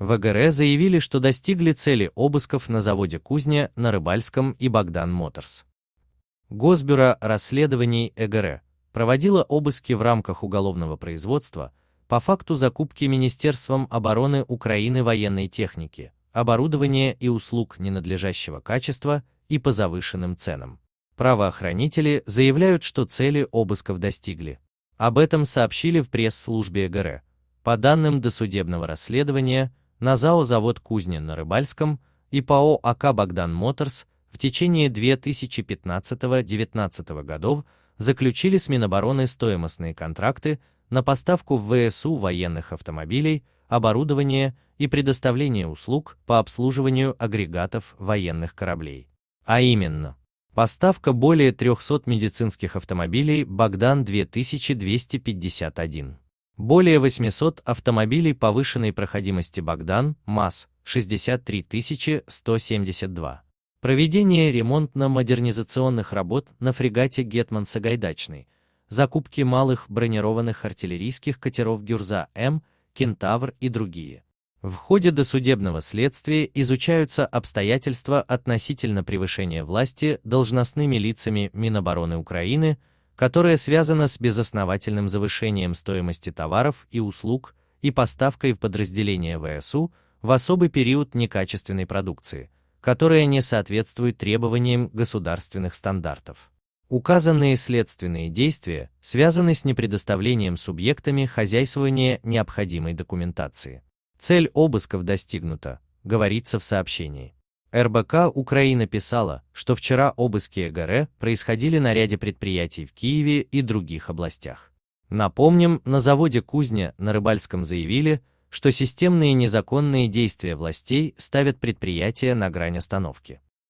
В ГРЭ заявили, что достигли цели обысков на заводе «Кузня» на Рыбальском и «Богдан Моторс». Госбюро расследований ЭГР проводило обыски в рамках уголовного производства по факту закупки Министерством обороны Украины военной техники, оборудования и услуг ненадлежащего качества и по завышенным ценам. Правоохранители заявляют, что цели обысков достигли. Об этом сообщили в пресс-службе ЭГР. По данным досудебного расследования, на ЗАО «Завод Кузня» на Рыбальском и ПАО АК «Богдан Моторс» в течение 2015-2019 годов заключили с Минобороны стоимостные контракты на поставку в ВСУ военных автомобилей, оборудования и предоставление услуг по обслуживанию агрегатов военных кораблей. А именно, поставка более 300 медицинских автомобилей «Богдан-2251». Более 800 автомобилей повышенной проходимости Богдан, МАЗ, 63 172. Проведение ремонтно-модернизационных работ на фрегате «Гетман Сагайдачный», закупки малых бронированных артиллерийских катеров «Гюрза-М», «Кентавр» и другие. В ходе досудебного следствия изучаются обстоятельства относительно превышения власти должностными лицами Минобороны Украины, которая связана с безосновательным завышением стоимости товаров и услуг и поставкой в подразделение ВСУ в особый период некачественной продукции, которая не соответствует требованиям государственных стандартов. Указанные следственные действия связаны с непредоставлением субъектами хозяйствования необходимой документации. Цель обысков достигнута, говорится в сообщении. РБК Украина писала, что вчера обыски ЭГР происходили на ряде предприятий в Киеве и других областях. Напомним, на заводе «Кузня» на Рыбальском заявили, что системные незаконные действия властей ставят предприятия на грань остановки.